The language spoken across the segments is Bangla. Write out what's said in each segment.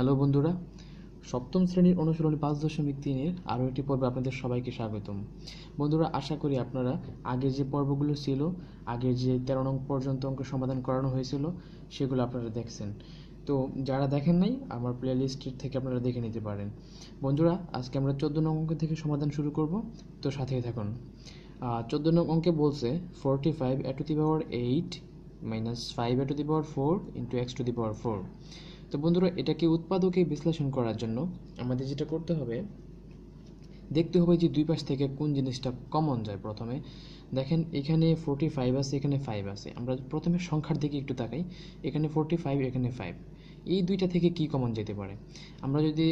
হ্যালো বন্ধুরা সপ্তম শ্রেণীর অনুশীলনী পাঁচ দশমিক তিনের আরও একটি পর্বে আপনাদের সবাইকে স্বাগতম বন্ধুরা আশা করি আপনারা আগের যে পর্বগুলো ছিল আগের যে তেরো নং পর্যন্ত অঙ্ক সমাধান করানো হয়েছিল সেগুলো আপনারা দেখছেন তো যারা দেখেন নাই আমার প্লে লিস্টের থেকে আপনারা দেখে নিতে পারেন বন্ধুরা আজকে আমরা চোদ্দ নং অঙ্ক থেকে সমাধান শুরু করব তো সাথেই থাকুন চোদ্দ নং অঙ্কে বলছে forty five A to the power eight minus five A to the power four into X to the power four তো বন্ধুরা এটাকে উৎপাদকে বিশ্লেষণ করার জন্য আমাদের যেটা করতে হবে দেখতে হবে যে দুই পাশ থেকে কোন জিনিসটা কমন যায় প্রথমে দেখেন এখানে ফোরটি ফাইভ আছে এখানে ফাইভ আছে আমরা প্রথমে সংখ্যার দিকে একটু তাকাই এখানে ফোরটি ফাইভ এখানে ফাইভ এই দুইটা থেকে কি কমন যেতে পারে আমরা যদি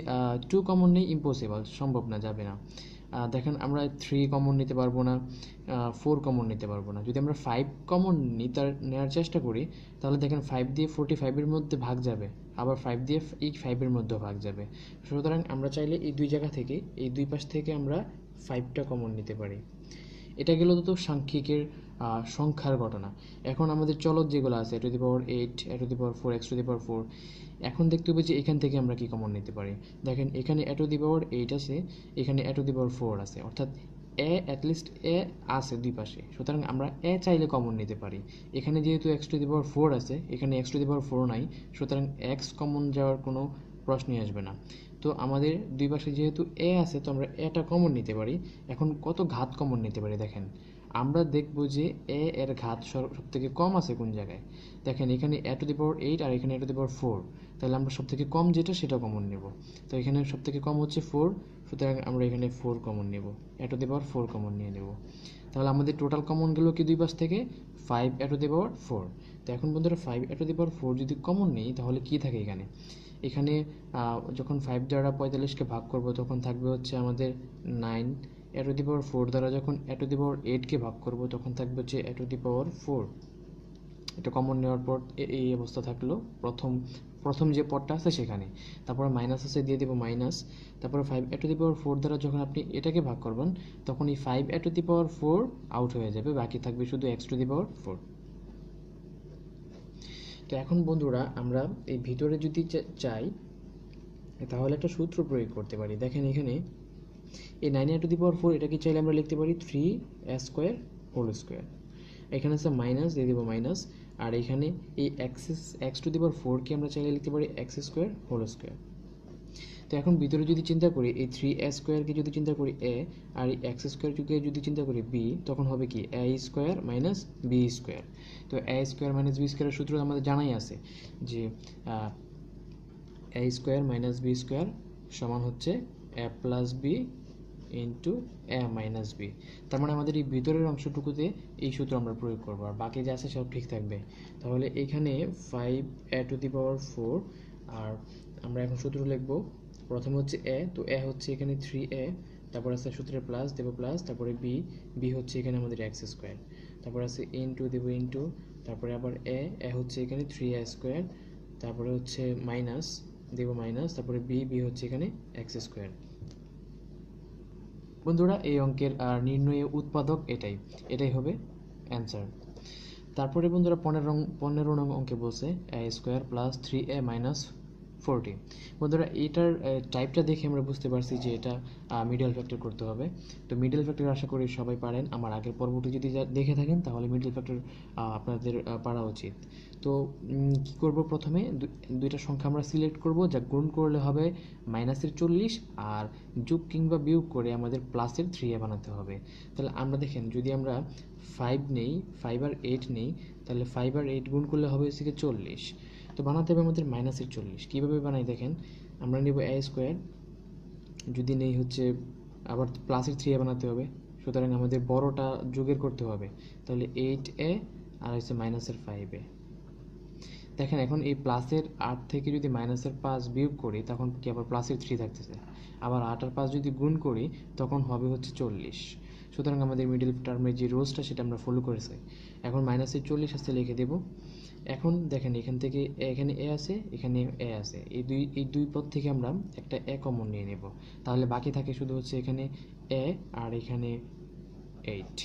টু কমন নেই ইম্পসিবল সম্ভব না যাবে না দেখেন আমরা থ্রি কমন নিতে পারবো না ফোর কমন নিতে পারবো না যদি আমরা ফাইভ কমন নিতে নেওয়ার চেষ্টা করি তাহলে দেখেন ফাইভ দিয়ে ফোরটি ফাইভের মধ্যে ভাগ যাবে আবার ফাইভ দিয়ে এই ফাইভের মধ্যেও ভাগ যাবে সুতরাং আমরা চাইলে এই দুই জায়গা থেকে এই দুই পাশ থেকে আমরা ফাইভটা কমন নিতে পারি এটা গেল তো সাংখ্যিকের সংখ্যার ঘটনা এখন আমাদের চলক যেগুলো আছে to the power eight A to the power four X to the power four এখন দেখতে হবে যে এখান থেকে আমরা কী কমন নিতে পারি দেখেন এখানে এ টু দি পাওয়ার এইট আছে এখানে এ টু দি পাওয়ার ফোর আছে অর্থাৎ এ অ্যাটলিস্ট এ আছে দুই পাশে সুতরাং আমরা এ চাইলে কমন নিতে পারি এখানে যেহেতু X to the power four আছে এখানে X to the power four নাই সুতরাং এক্স কমন যাওয়ার কোনো প্রশ্নই আসবে না তো আমাদের দুই পাশে যেহেতু এ আছে তো আমরা এটা কমন নিতে পারি এখন কত ঘাত কমন নিতে পারি দেখেন আমরা দেখব যে এ এর ঘাত সব থেকে কম আছে কোন জায়গায় দেখেন এখানে এ টু দি পাওয়ার এইট আর এখানে এ টু দি পাওয়ার ফোর তাহলে আমরা সব থেকে কম যেটা সেটা কমন নেব তো এখানে সব থেকে কম হচ্ছে ফোর সুতরাং আমরা এখানে ফোর কমন নেব A to the power four common নিয়ে নেব তাহলে আমাদের টোটাল কমন গেলো কি দুই পাশ থেকে five A to the power four তো এখন বন্ধুরা five A to the power four যদি কমন নেই তাহলে কি থাকে এখানে এখানে যখন ফাইভ দ্বারা পঁয়তাল্লিশকে ভাগ করব তখন থাকবে হচ্ছে আমাদের nine A the power four দ্বারা যখন এ দি পাওয়ার এইটকে ভাগ করব তখন থাকবে হচ্ছে এ দি পাওয়ার ফোর এটা কমন নেওয়ার পর এই অবস্থা থাকলো প্রথম প্রথম যে পদটা আছে সেখানে তারপরে মাইনাস আছে দিয়ে দেবো মাইনাস তারপরে five A the power four দ্বারা যখন আপনি এটাকে ভাগ করবেন তখন এই five A the power four out হয়ে যাবে বাকি থাকবে শুধু X to the power four তো এখন বন্ধুরা আমরা এই ভিতরে যদি চাই তাহলে একটা সূত্র প্রয়োগ করতে পারি দেখেন এখানে এই nine A to the power four এটাকে চাইলে আমরা লিখতে পারি থ্রি স্কোয়ার হোল স্কোয়ার এখানে আছে মাইনাস দিয়ে দেবো মাইনাস আর এখানে এই excess X to the power ফোরকে আমরা চাইলে লিখতে পারি এক্স স্কোয়ার হোল স্কোয়ার তো এখন ভিতরে যদি চিন্তা করি এই থ্রি এ স্কোয়ারকে যদি চিন্তা করি এ আর এই এক্স স্কোয়ারকে যদি চিন্তা করি বি তখন হবে কি এ স্কোয়ার মাইনাস বি স্কোয়ার তো এ স্কোয়ার মাইনাস বি স্কোয়ারের সূত্র আমাদের জানাই আছে যে A square minus B square সমান হচ্ছে A plus B into A minus B তার মানে আমাদের এই ভিতরের অংশটুকুতে এই সূত্র আমরা প্রয়োগ করবো আর বাকি যা আছে সব ঠিক থাকবে তাহলে এখানে five A to the power four আর আমরা এখন সূত্র লিখব প্রথম হচ্ছে এ তো এ হচ্ছে এখানে থ্রি এ তারপর আছে সূত্রে প্লাস দেবো প্লাস তারপরে বি বি হচ্ছে এখানে আমাদের এক্স স্কোয়ার তারপর আছে ইনটু দেবো ইনটু তারপরে আবার এ এ হচ্ছে এখানে থ্রি এ স্কোয়ার তারপরে হচ্ছে মাইনাস দেবো মাইনাস তারপরে বি বি হচ্ছে এখানে এক্স স্কোয়ার বন্ধুরা এই অঙ্কের নির্ণয় উৎপাদক এটাই এটাই হবে অ্যান্সার তারপরে বন্ধুরা পনেরো পনেরো নং অঙ্কে বলছে A square plus three A minus forty বন্ধুরা এটার টাইপটা দেখে আমরা বুঝতে পারছি যে এটা মিডল ফ্যাক্টর করতে হবে তো মিডল ফ্যাক্টর আশা করি সবাই পারেন আমার আগের পর্বটি যদি দেখে থাকেন তাহলে মিডল ফ্যাক্টর আপনাদের পারা উচিত তো কি করব প্রথমে দুইটা সংখ্যা আমরা সিলেক্ট করব যা গুণ করলে হবে মাইনাসের চল্লিশ আর যোগ কিংবা বিয়োগ করে আমাদের প্লাসের থ্রি এ বানাতে হবে তাহলে আমরা দেখেন যদি আমরা ফাইভ নেই ফাইভ আর এইট নেই তাহলে ফাইভ আর এইট গুণ করলে হবে হচ্ছে চল্লিশ তো বানাতে হবে আমাদের মাইনাস একচল্লিশ কীভাবে বানাই দেখেন আমরা নেব এ স্কোয়ার যদি নেই হচ্ছে আবার প্লাসের থ্রি এ বানাতে হবে সুতরাং আমাদের বড়টা যোগের করতে হবে তাহলে এইট এ আর হচ্ছে মাইনাসের ফাইভ এ দেখেন এখন এই প্লাসের আট থেকে যদি মাইনাসের পাঁচ বিয়োগ করি তখন কি আবার প্লাসের থ্রি থাকতেছে আবার আট আর পাঁচ যদি গুণ করি তখন হবে হচ্ছে চল্লিশ সুতরাং আমাদের মিডিল টার্মের যে রোজটা সেটা আমরা ফলো করেছি এখন মাইনাসের চল্লিশ আসতে লিখে দেব এখন দেখেন এখান থেকে এখানে এ আছে এখানে এ আছে এই দুই এই দুই পথ থেকে আমরা একটা এ কমন নিয়ে নেব তাহলে বাকি থাকে শুধু হচ্ছে এখানে এ আর এখানে এইট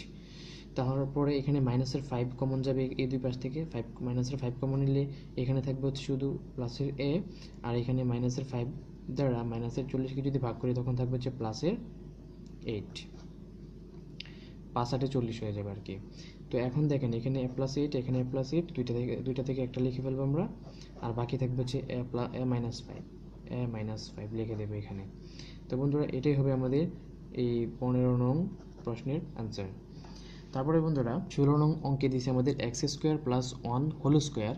তারপরে এখানে মাইনাসের ফাইভ কমন যাবে এই দুই পাশ থেকে ফাইভ মাইনাসের ফাইভ কমন নিলে এখানে থাকবে হচ্ছে শুধু প্লাসের এ আর এখানে মাইনাসের ফাইভ দ্বারা মাইনাসের চল্লিশকে যদি ভাগ করি তখন থাকবে হচ্ছে প্লাসের এইট পাঁচ আটে চল্লিশ হয়ে যাবে আর কি তো এখন দেখেন এখানে এ প্লাস এইট এখানে এ প্লাস এইট দুইটা থেকে দুইটা থেকে একটা লিখে ফেলবো আমরা আর বাকি থাকবে হচ্ছে A plus A minus five A minus five লিখে দেবে এখানে তো বন্ধুরা এটাই হবে আমাদের এই পনেরো নং প্রশ্নের আনসার তারপরে বন্ধুরা ষোলো নং অঙ্কে দিয়েছে আমাদের x square plus one whole square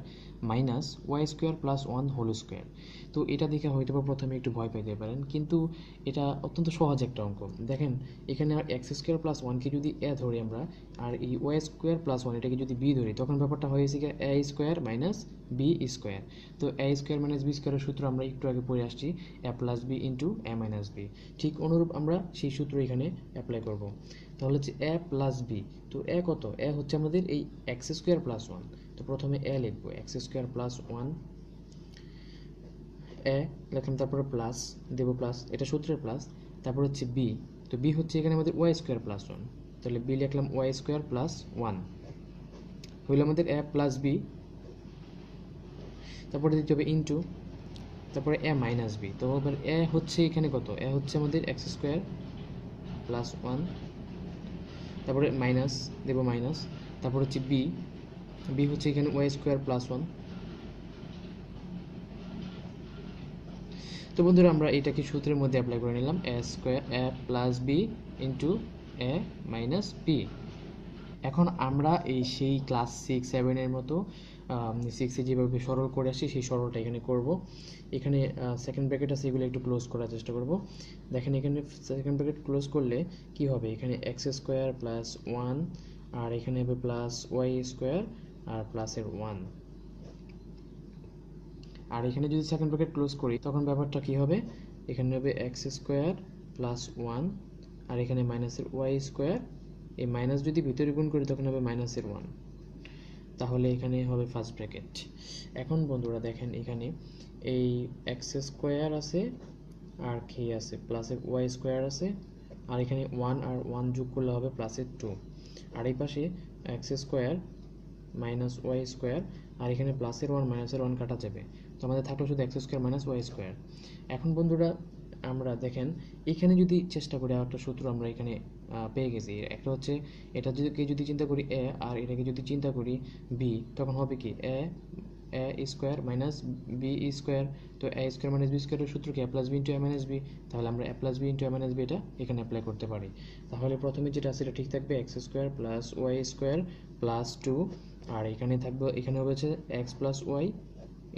minus y square plus one whole square তো এটা দেখে হয়তো বা প্রথমে একটু ভয় পেতে পারেন কিন্তু এটা অত্যন্ত সহজ একটা অঙ্ক দেখেন এখানে এক্স স্কোয়ার প্লাস ওয়ানকে যদি এ ধরি আমরা আর এই ওয়াই স্কোয়ার প্লাস ওয়ান এটাকে যদি বি ধরি তখন ব্যাপারটা হয়েছে কি এ স্কোয়ার মাইনাস বি স্কোয়ার তো এ স্কোয়ার মাইনাস বি স্কোয়ারের সূত্র আমরা একটু আগে পড়ে আসছি a plus B into A minus b ঠিক অনুরূপ আমরা সেই সূত্র এখানে অ্যাপ্লাই করব তাহলে হচ্ছে এ প্লাস বি তো এ কত এ হচ্ছে আমাদের এই এক্স স্কোয়ার প্লাস ওয়ান তো প্রথমে এ লিখবো x square plus one a লিখলাম তারপরে প্লাস দেব প্লাস এটা সূত্রের প্লাস তারপর হচ্ছে বি তো বি হচ্ছে এখানে আমাদের ওয়াই স্কোয়ার প্লাস ওয়ান তাহলে বি লিখলাম ওয়াই স্কোয়ার প্লাস ওয়ান হইল আমাদের এ প্লাস বি তারপরে দিতে হবে ইন্টু তারপরে এ মাইনাস বি তো এবার এ হচ্ছে এখানে কত এ হচ্ছে আমাদের এক্স স্কোয়ার প্লাস ওয়ান তারপরে মাইনাস দেবো মাইনাস তারপর হচ্ছে বি বি হচ্ছে এখানে ওয়াই স্কোয়ার প্লাস ওয়ান তো বন্ধুরা আমরা এটাকে সূত্রের মধ্যে অ্যাপ্লাই করে নিলাম a square a plus B into A minus b এখন আমরা এই সেই ক্লাস সিক্স সেভেনের মতো সিক্সে যেভাবে সরল করে আসি সেই সরলটা এখানে করব এখানে সেকেন্ড ব্র্যাকেট আছে এগুলো একটু ক্লোজ করার চেষ্টা করব দেখেন এখানে সেকেন্ড ব্র্যাকেট ক্লোজ করলে কি হবে এখানে এক্স স্কোয়ার প্লাস ওয়ান আর এখানে হবে প্লাস ওয়াই স্কোয়ার আর প্লাসের ওয়ান আর এখানে যদি সেকেন্ড ব্র্যাকেট ক্লোজ করি তখন ব্যাপারটা কি হবে এখানে হবে এক্স স্কোয়ার প্লাস ওয়ান আর এখানে মাইনাসের ওয়াই স্কোয়ার এই মাইনাস যদি ভিতরে গুণ করি তখন হবে মাইনাসের ওয়ান তাহলে এখানে হবে ফার্স্ট ব্র্যাকেট এখন বন্ধুরা দেখেন এখানে এই এক্স স্কোয়ার আছে আর কে আছে প্লাসের ওয়াই স্কোয়ার আছে আর এখানে ওয়ান আর ওয়ান যোগ করলে হবে প্লাসের টু আর এই পাশে x square minus y square আর এখানে প্লাসের ওয়ান মাইনাসের ওয়ান কাটা যাবে তো আমাদের থাকলো শুধু x square minus y square এখন বন্ধুরা আমরা দেখেন এখানে যদি চেষ্টা করি একটা সূত্র আমরা এখানে পেয়ে গেছি একটা হচ্ছে এটা যদি যদি চিন্তা করি এ আর এটাকে যদি চিন্তা করি বি তখন হবে কি a a square minus B square তো এ স্কোয়ার মাইনাস বি স্কোয়ারের সূত্র কি a plus B into A minus b তাহলে আমরা a plus B into A minus b এটা এখানে অ্যাপ্লাই করতে পারি তাহলে প্রথমে যেটা আছে এটা ঠিক থাকবে x square plus y square plus two আর এখানে থাকবে এখানে হচ্ছে x plus y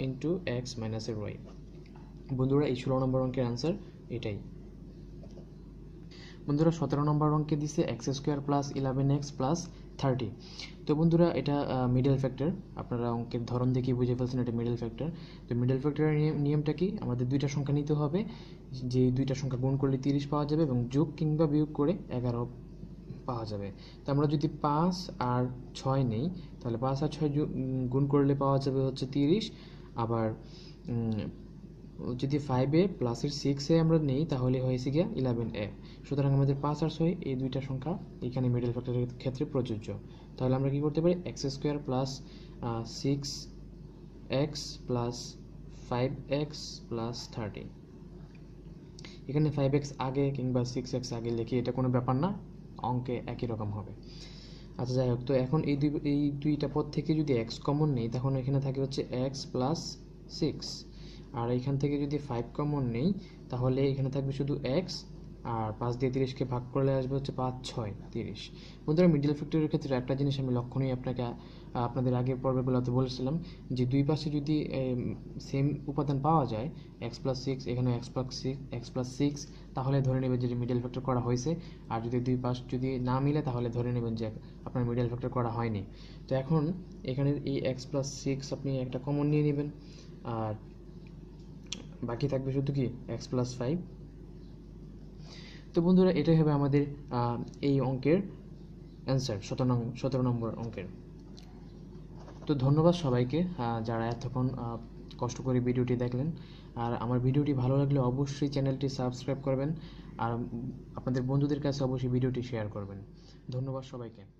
into x মাইনাসের ওয়াই বন্ধুরা এই ষোলো নম্বর অঙ্কের আনসার এটাই বন্ধুরা সতেরো নম্বর অঙ্কে দিছে x square plus eleven x plus thirty তো বন্ধুরা এটা মিডল ফ্যাক্টর আপনারা অঙ্কের ধরন দেখে বুঝে ফেলছেন এটা মিডল ফ্যাক্টর তো মিডল ফ্যাক্টরের নিয়মটা কি আমাদের দুইটা সংখ্যা নিতে হবে যে দুইটা সংখ্যা গুণ করলে তিরিশ পাওয়া যাবে এবং যোগ কিংবা বিয়োগ করে এগারো পাওয়া যাবে তো আমরা যদি পাঁচ আর ছয় নেই তাহলে পাঁচ আর ছয় গুণ করলে পাওয়া যাবে হচ্ছে তিরিশ আবার যদি ফাইভ এ প্লাসের সিক্স এ আমরা নেই তাহলে হয়েছে গিয়া ইলেভেন এ সুতরাং আমাদের পাঁচ আর ছয় এই দুইটা সংখ্যা এখানে মিডল ফ্যাক্টরের ক্ষেত্রে প্রযোজ্য তাহলে আমরা কি করতে পারি x square plus six x plus five x plus thirty এখানে ফাইভ এক্স আগে কিংবা সিক্স এক্স আগে লিখি এটা কোনো ব্যাপার না অঙ্কে একই রকম হবে আচ্ছা যাই হোক তো এখন এই দুই এই দুইটা পদ থেকে যদি এক্স কমন নেই তখন এখানে থাকে হচ্ছে এক্স প্লাস সিক্স আর এখান থেকে যদি ফাইভ কমন নেই তাহলে এখানে থাকবে শুধু এক্স আর পাঁচ দিয়ে তিরিশকে ভাগ করলে আসবে হচ্ছে পাঁচ ছয় তিরিশ বন্ধুরা মিডিল ফ্যাক্টরের ক্ষেত্রে একটা জিনিস আমি লক্ষণীয় আপনাকে আপনাদের আগের পর্বগুলোতে বলেছিলাম যে দুই পাশে যদি সেম উপাদান পাওয়া যায় এক্স প্লাস সিক্স এখানে x plus six x plus six তাহলে ধরে নেবেন যে মিডিল ফ্যাক্টর করা হয়েছে আর যদি দুই পাশ যদি না মিলে তাহলে ধরে নেবেন যে আপনার মিডিল ফ্যাক্টর করা হয়নি তো এখন এখানে এই এক্স প্লাস সিক্স আপনি একটা কমন নিয়ে নেবেন আর বাকি থাকবে শুধু কি এক্স প্লাস ফাইভ তো বন্ধুরা এটাই হবে আমাদের এই অঙ্কের অ্যান্সার সতেরো নং সতেরো নম্বর অঙ্কের তো ধন্যবাদ সবাইকে যারা এতক্ষণ কষ্ট করে ভিডিওটি দেখলেন আর আমার ভিডিওটি ভালো লাগলে অবশ্যই চ্যানেলটি সাবস্ক্রাইব করবেন আর আপনাদের বন্ধুদের কাছে অবশ্যই ভিডিওটি শেয়ার করবেন ধন্যবাদ সবাইকে